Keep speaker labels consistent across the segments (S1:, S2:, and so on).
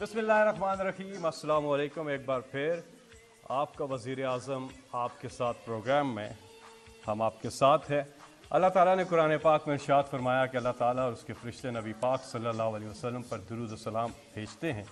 S1: बसमीम अल्लाम एक बार फिर आपका वज़ी अजम आपके साथ प्रोग्राम में हम आपके साथ हैं अल्लाह ताला ने कुरान पाक में इर्शाद फरमाया कि अल्लाह ताला और उसके फरिश्ते नबी पाक सल्लल्लाहु अलैहि वसल्लम पर दरूद सलाम भेजते हैं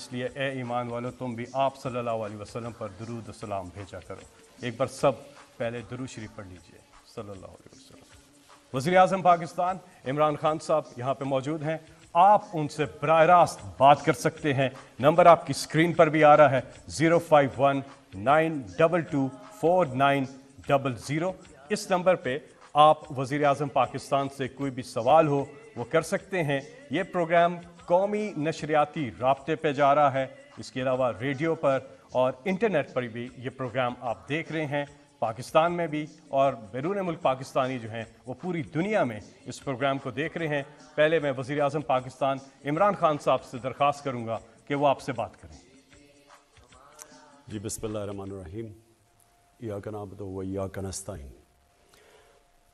S1: इसलिए ए ईमान वालों तुम भी आप सल्लल्लाहु अलैहि वसल्लम पर दरुद सलाम भेजा करो एक बार सब पहले दरूद शरीफ पढ़ लीजिए सल्ला वसलम वज़ी अजम पाकिस्तान इमरान खान साहब यहाँ पर मौजूद हैं आप उनसे बर रास्त बात कर सकते हैं नंबर आपकी स्क्रीन पर भी आ रहा है zero five one nine double two four nine double zero इस नंबर पे आप वज़ी अजम पाकिस्तान से कोई भी सवाल हो वो कर सकते हैं ये प्रोग्राम कौमी नशरियाती रबते पर जा रहा है इसके अलावा रेडियो पर और इंटरनेट पर भी ये प्रोग्राम आप देख रहे हैं पाकिस्तान में भी और बैरून मुल्क पाकिस्तानी जो हैं वो पूरी दुनिया में इस प्रोग्राम को देख रहे हैं पहले मैं वज़ी अजम पाकिस्तान इमरान खान साहब से दरख्वास्त करूँगा कि वो आपसे बात करें
S2: जी बसमीम या का नाम तो या का नस्ताइन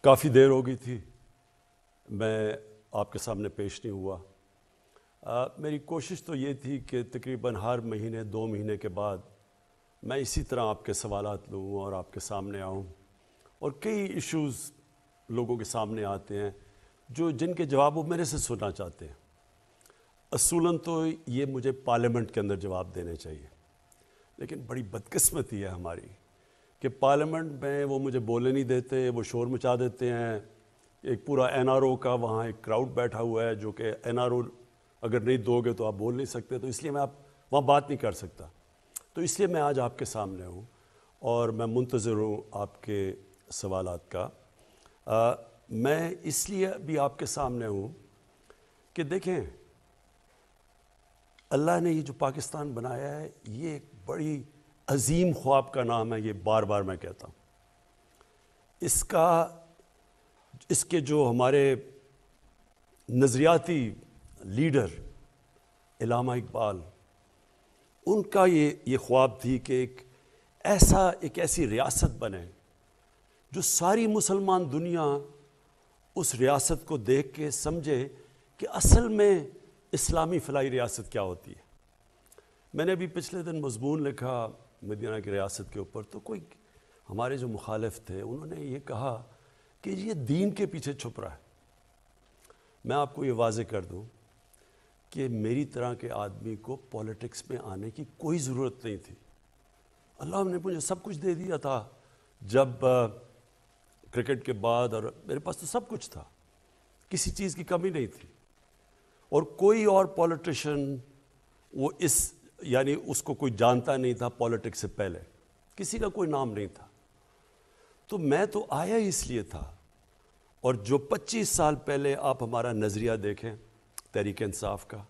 S2: काफ़ी देर हो गई थी मैं आपके सामने पेश नहीं हुआ आ, मेरी कोशिश तो ये थी कि तकरीबन हर महीने दो महीने के बाद मैं इसी तरह आपके सवाल लूँ और आपके सामने आऊँ और कई इश्यूज़ लोगों के सामने आते हैं जो जिनके जवाब वो मेरे से सुनना चाहते हैं असूलन तो ये मुझे पार्लियामेंट के अंदर जवाब देने चाहिए लेकिन बड़ी बदकिस्मती है हमारी कि पार्लियामेंट में वो मुझे बोले नहीं देते वो शोर मचा देते हैं एक पूरा एन का वहाँ एक क्राउड बैठा हुआ है जो कि एन अगर नहीं दोगे तो आप बोल नहीं सकते तो इसलिए मैं आप वहाँ बात नहीं कर सकता तो इसलिए मैं आज आपके सामने हूँ और मैं मुंतज़र हूँ आपके सवाल का आ, मैं इसलिए भी आपके सामने हूँ कि देखें अल्लाह ने ये जो पाकिस्तान बनाया है ये एक बड़ी अजीम ख्वाब का नाम है ये बार बार मैं कहता हूँ इसका इसके जो हमारे नज़रियाती लीडर इलामा इकबाल उनका ये ये ख्वाब थी कि एक ऐसा एक ऐसी रियासत बने जो सारी मुसलमान दुनिया उस रियासत को देख के समझे कि असल में इस्लामी फलाई रियासत क्या होती है मैंने अभी पिछले दिन मजमून लिखा मदीना की रियासत के ऊपर तो कोई हमारे जो मुखालफ थे उन्होंने ये कहा कि ये दीन के पीछे छुप रहा है मैं आपको ये वाज कर दूँ कि मेरी तरह के आदमी को पॉलिटिक्स में आने की कोई ज़रूरत नहीं थी अल्लाह ने मुझे सब कुछ दे दिया था जब आ, क्रिकेट के बाद और मेरे पास तो सब कुछ था किसी चीज़ की कमी नहीं थी और कोई और पॉलिटिशन वो इस यानी उसको कोई जानता नहीं था पॉलिटिक्स से पहले किसी का कोई नाम नहीं था तो मैं तो आया इसलिए था और जो 25 साल पहले आप हमारा नज़रिया देखें तहरीक इंसाफ का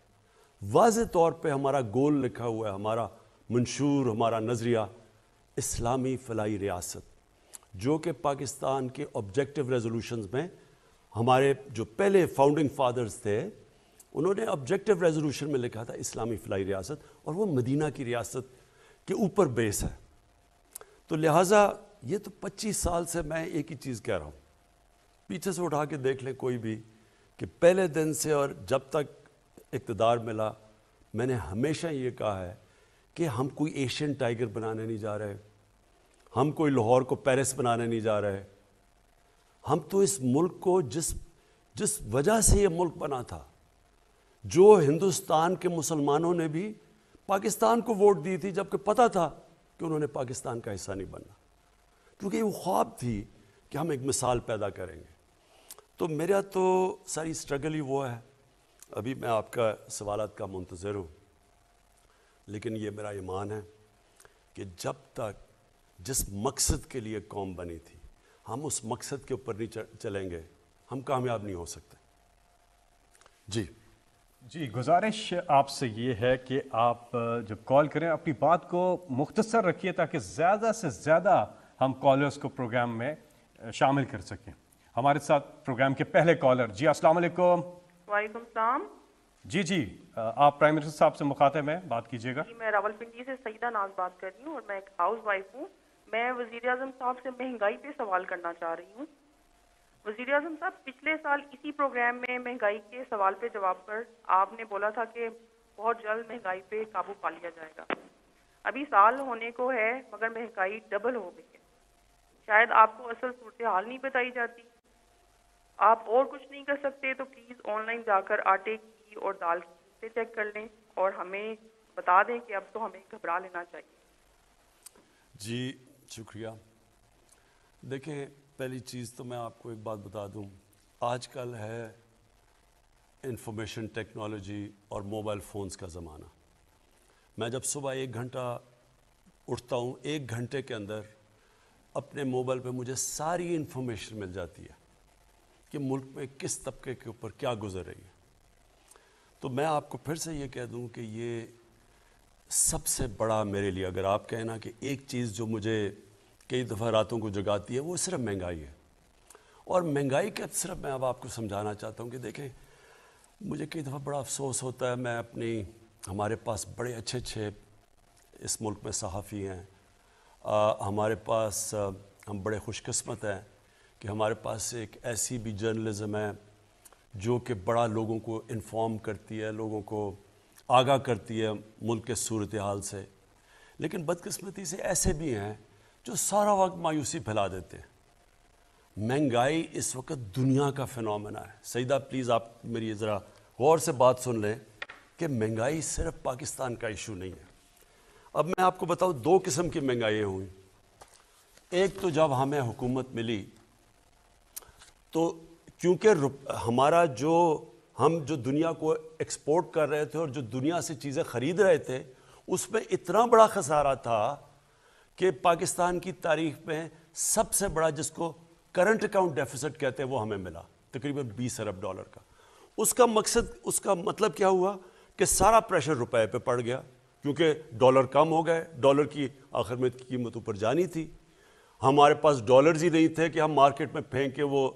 S2: वाज तौर पर हमारा गोल लिखा हुआ है हमारा मंशूर हमारा नज़रिया इस्लामी फलाई रियासत जो कि पाकिस्तान के ऑब्जेक्टिव रेजोलूशन में हमारे जो पहले फाउंडिंग फादर्स थे उन्होंने ऑब्जेक्टिव रेजोल्यूशन में लिखा था इस्लामी फलाई रियासत और वह मदीना की रियासत के ऊपर बेस है तो लिहाजा ये तो 25 साल से मैं एक ही चीज़ कह रहा हूँ पीछे से उठा के देख लें कोई भी कि पहले दिन से और जब तक इकतदार मिला मैंने हमेशा ये कहा है कि हम कोई एशियन टाइगर बनाने नहीं जा रहे हम कोई लाहौर को पेरिस बनाने नहीं जा रहे हम तो इस मुल्क को जिस जिस वजह से ये मुल्क बना था जो हिंदुस्तान के मुसलमानों ने भी पाकिस्तान को वोट दी थी जबकि पता था कि उन्होंने पाकिस्तान का हिस्सा नहीं बनना क्योंकि वो ख्वाब थी कि हम एक मिसाल पैदा करेंगे तो मेरा तो सारी स्ट्रगल ही वो है अभी मैं आपका सवाल का मंतजर हूँ लेकिन ये मेरा ईमान है कि जब तक जिस मकसद के लिए कौम बनी थी हम उस मकसद के ऊपर नहीं चलेंगे हम कामयाब नहीं हो सकते जी
S1: जी गुजारिश आपसे ये है कि आप जब कॉल करें अपनी बात को मुख्तसर रखिए ताकि ज़्यादा से ज़्यादा हम कॉलर्स को प्रोग्राम में शामिल कर सकें हमारे साथ प्रोग्राम के पहले कॉलर जी अस्सलाम वालेकुम वालेकुम सलाम जी जी आप प्राइम मिनिस्टर साहब से मुखातिब हैं बात कीजिएगा जी
S2: मैं रावलपिंडी से सईदा नाज बात कर रही हूँ और मैं एक हाउस वाइफ हूँ मैं वजीर अजम साहब से महंगाई पे सवाल करना चाह रही हूँ वजीर अजम साहब पिछले साल इसी प्रोग्राम में महंगाई के सवाल पे जवाब पर आपने बोला था कि बहुत जल्द महंगाई पे काबू पा लिया जाएगा अभी साल होने को है मगर महंगाई डबल हो गई है शायद आपको असल सूरत हाल नहीं बताई जाती आप और कुछ नहीं कर सकते तो प्लीज़ ऑनलाइन जाकर आटे की और दाल की चेक कर लें और हमें बता दें कि अब तो हमें घबरा लेना चाहिए जी शुक्रिया देखें पहली चीज़ तो मैं आपको एक बात बता दूं आजकल है इंफॉर्मेशन टेक्नोलॉजी और मोबाइल फ़ोन्स का ज़माना मैं जब सुबह एक घंटा उठता हूँ एक घंटे के अंदर अपने मोबाइल पे मुझे सारी इन्फॉर्मेशन मिल जाती है कि मुल्क में किस तबके के ऊपर क्या गुजर रही है तो मैं आपको फिर से ये कह दूं कि ये सबसे बड़ा मेरे लिए अगर आप कहें ना कि एक चीज़ जो मुझे कई दफ़ा रातों को जगाती है वो सिर्फ महंगाई है और महंगाई के सिर्फ मैं अब आपको समझाना चाहता हूँ कि देखें मुझे कई दफ़ा बड़ा अफसोस होता है मैं अपनी हमारे पास बड़े अच्छे अच्छे इस मुल्क में सहाफ़ी हैं आ, हमारे पास आ, हम बड़े खुशकस्मत हैं कि हमारे पास एक ऐसी भी जर्नलिज़म है जो कि बड़ा लोगों को इन्फॉर्म करती है लोगों को आगाह करती है मुल्क के सूरत हाल से लेकिन बदकस्मती से ऐसे भी हैं जो सारा वक्त मायूसी फैला देते हैं महंगाई इस वक्त दुनिया का फिनमिना है सईदा प्लीज़ आप मेरी ज़रा गौर से बात सुन लें कि महंगाई सिर्फ पाकिस्तान का इशू नहीं है अब मैं आपको बताऊँ दो किस्म की महंगाइयाँ हुई एक तो जब हमें हुकूमत मिली तो क्योंकि हमारा जो हम जो दुनिया को एक्सपोर्ट कर रहे थे और जो दुनिया से चीज़ें ख़रीद रहे थे उसमें इतना बड़ा खसारा था कि पाकिस्तान की तारीख में सबसे बड़ा जिसको करंट अकाउंट डेफिसिट कहते हैं वो हमें मिला तकरीबन 20 अरब डॉलर का उसका मकसद उसका मतलब क्या हुआ कि सारा प्रेशर रुपए पे पड़ गया क्योंकि डॉलर कम हो गए डॉलर की आखिर में कीमत ऊपर जानी थी हमारे पास डॉलर्स ही नहीं थे कि हम मार्केट में फेंक के वो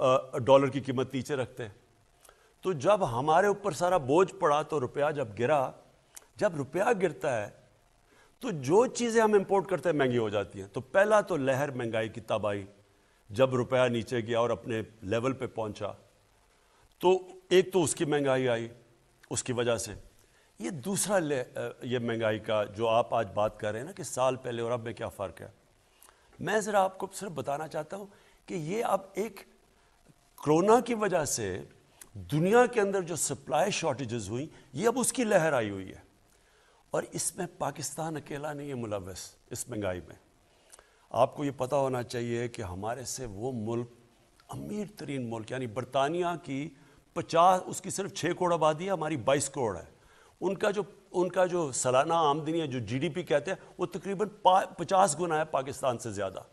S2: डॉलर की कीमत नीचे रखते हैं तो जब हमारे ऊपर सारा बोझ पड़ा तो रुपया जब गिरा जब रुपया गिरता है तो जो चीज़ें हम इंपोर्ट करते हैं महंगी हो जाती हैं तो पहला तो लहर महंगाई की तब आई जब रुपया नीचे गया और अपने लेवल पे पहुंचा तो एक तो उसकी महंगाई आई उसकी वजह से ये दूसरा ले ये महंगाई का जो आप आज बात कर रहे हैं ना कि साल पहले और अब में क्या फ़र्क है मैं ज़रा आपको सिर्फ बताना चाहता हूँ कि ये अब एक कोरोना की वजह से दुनिया के अंदर जो सप्लाई शॉर्टेजेस हुई ये अब उसकी लहर आई हुई है और इसमें पाकिस्तान अकेला नहीं है मुलवस इस महंगाई में आपको ये पता होना चाहिए कि हमारे से वो मुल्क अमीर तरीन मुल्क यानी बरतानिया की पचास उसकी सिर्फ छः करोड़ आबादी है हमारी बाईस करोड़ है उनका जो उनका जो सालाना आमदनी है जो जीडीपी कहते हैं वो तकरीबन पचास गुना है पाकिस्तान से ज़्यादा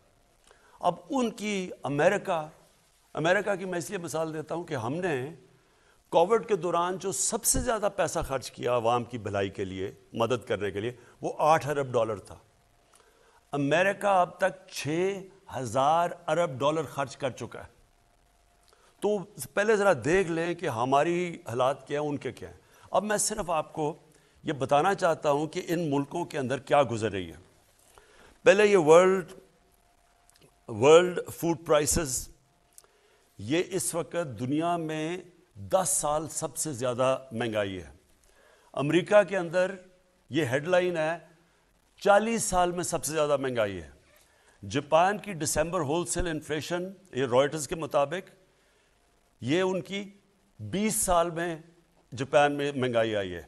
S2: अब उनकी अमेरिका अमेरिका की मैं इसलिए मिसाल देता हूँ कि हमने कोविड के दौरान जो सबसे ज़्यादा पैसा खर्च किया आवाम की भलाई के लिए मदद करने के लिए वो आठ अरब डॉलर था अमेरिका अब तक छः हज़ार अरब डॉलर खर्च कर चुका है तो पहले ज़रा देख लें कि हमारी हालात क्या हैं उनके क्या हैं अब मैं सिर्फ आपको ये बताना चाहता हूँ कि इन मुल्कों के अंदर क्या गुजर रही है पहले ये वर्ल्ड वर्ल्ड फूड प्राइसेस ये इस वक्त दुनिया में 10 साल सबसे ज़्यादा महंगाई है अमेरिका के अंदर ये हेडलाइन है 40 साल में सबसे ज़्यादा महंगाई है जापान की दिसंबर होलसेल इन्फ्लेशन ये रॉयटर्स के मुताबिक ये उनकी 20 साल में जापान में महंगाई आई है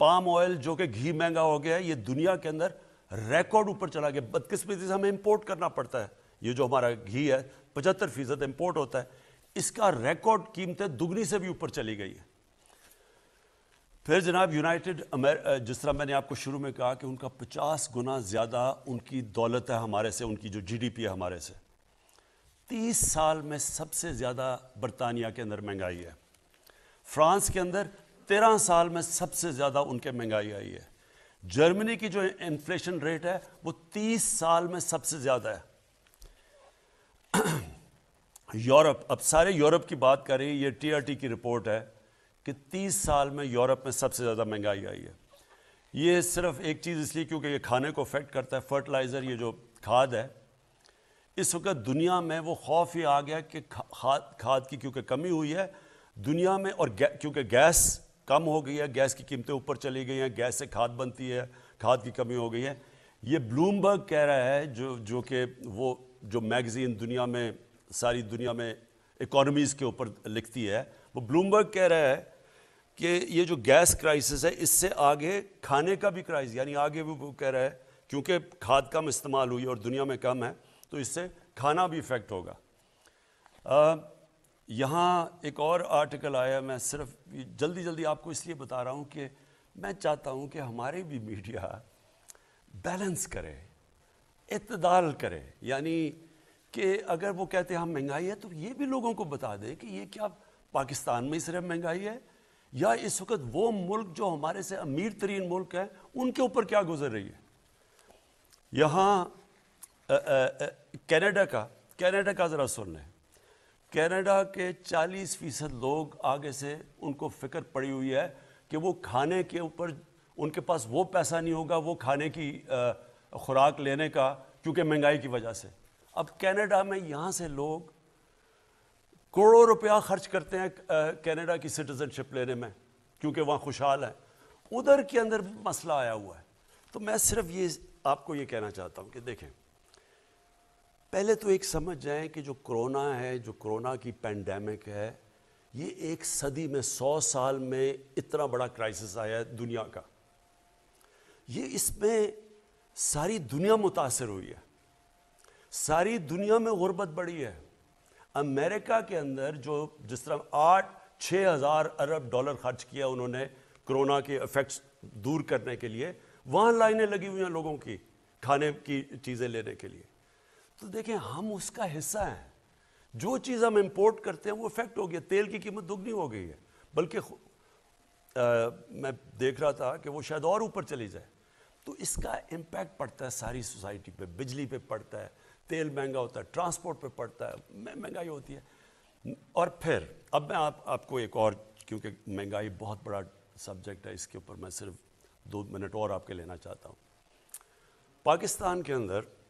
S2: पाम ऑयल जो कि घी महंगा हो गया है ये दुनिया के अंदर रिकॉर्ड ऊपर चला गया बदकिस्मती से हमें इंपोर्ट करना पड़ता है ये जो हमारा घी है पचहत्तर फीसद इम्पोर्ट होता है इसका रिकॉर्ड कीमतें दुगनी से भी ऊपर चली गई है फिर जनाब यूनाइटेड जिस तरह मैंने आपको शुरू में कहा कि उनका 50 गुना ज़्यादा उनकी दौलत है हमारे से उनकी जो जीडीपी है हमारे से 30 साल में सबसे ज़्यादा बरतानिया के अंदर महंगाई है फ्रांस के अंदर 13 साल में सबसे ज़्यादा उनके महंगाई आई है जर्मनी की जो इन्फ्लेशन रेट है वो तीस साल में सबसे ज़्यादा है यूरोप अब सारे यूरोप की बात करें ये टीआरटी की रिपोर्ट है कि 30 साल में यूरोप में सबसे ज़्यादा महंगाई आई है ये सिर्फ एक चीज़ इसलिए क्योंकि ये खाने को अफेक्ट करता है फर्टिलाइज़र ये जो खाद है इस वक्त दुनिया में वो खौफ ही आ गया कि खाद खाद की क्योंकि कमी हुई है दुनिया में और गै, क्योंकि गैस कम हो गई है गैस की कीमतें ऊपर चली गई हैं गैस से खाद बनती है खाद की कमी हो गई है ये ब्लूमबर्ग कह रहा है जो जो कि वो जो मैगज़ीन दुनिया में सारी दुनिया में इकोनॉमीज़ के ऊपर लिखती है वो ब्लूमबर्ग कह रहा है कि ये जो गैस क्राइसिस है इससे आगे खाने का भी क्राइसिस यानी आगे भी वो कह रहा है क्योंकि खाद कम इस्तेमाल हुई और दुनिया में कम है तो इससे खाना भी इफ़ेक्ट होगा यहाँ एक और आर्टिकल आया मैं सिर्फ जल्दी जल्दी आपको इसलिए बता रहा हूँ कि मैं चाहता हूँ कि हमारे भी मीडिया बैलेंस करे इतदाल करें यानी कि अगर वो कहते हैं हम हाँ, महंगाई है तो ये भी लोगों को बता दें कि ये क्या पाकिस्तान में सिर्फ महंगाई है या इस वक्त वो मुल्क जो हमारे से अमीर तरीन मुल्क हैं उनके ऊपर क्या गुजर रही है यहाँ कैनेडा का कैनेडा का ज़रा सुन लें कैनेडा के 40 फीसद लोग आगे से उनको फिक्र पड़ी हुई है कि वो खाने के ऊपर उनके पास वो पैसा नहीं होगा वो खाने की आ, ख़ुराक लेने का क्योंकि महंगाई की वजह से अब कनाडा में यहाँ से लोग करोड़ों रुपया खर्च करते हैं कनाडा की सिटीज़नशिप लेने में क्योंकि वहाँ खुशहाल है उधर के अंदर भी मसला आया हुआ है तो मैं सिर्फ ये आपको ये कहना चाहता हूँ कि देखें पहले तो एक समझ जाएं कि जो कोरोना है जो कोरोना की पेंडेमिक है ये एक सदी में सौ साल में इतना बड़ा क्राइसिस आया है दुनिया का ये इसमें सारी दुनिया मुतासर हुई है सारी दुनिया में गुर्बत बढ़ी है अमेरिका के अंदर जो जिस तरह आठ छः हज़ार अरब डॉलर खर्च किया उन्होंने कोरोना के इफ़ेक्ट्स दूर करने के लिए वहाँ लाइनें लगी हुई हैं लोगों की खाने की चीज़ें लेने के लिए तो देखें हम उसका हिस्सा हैं जो चीज़ हम इम्पोर्ट करते हैं वो इफेक्ट हो गया तेल की कीमत दुगनी हो गई है बल्कि मैं देख रहा था कि वो शायद और ऊपर चली जाए तो इसका इम्पैक्ट पड़ता है सारी सोसाइटी पे बिजली पे पड़ता है तेल महंगा होता है ट्रांसपोर्ट पे पड़ता है महंगाई होती है और फिर अब मैं आप आपको एक और क्योंकि महंगाई बहुत बड़ा सब्जेक्ट है इसके ऊपर मैं सिर्फ दो मिनट और आपके लेना चाहता हूँ पाकिस्तान के अंदर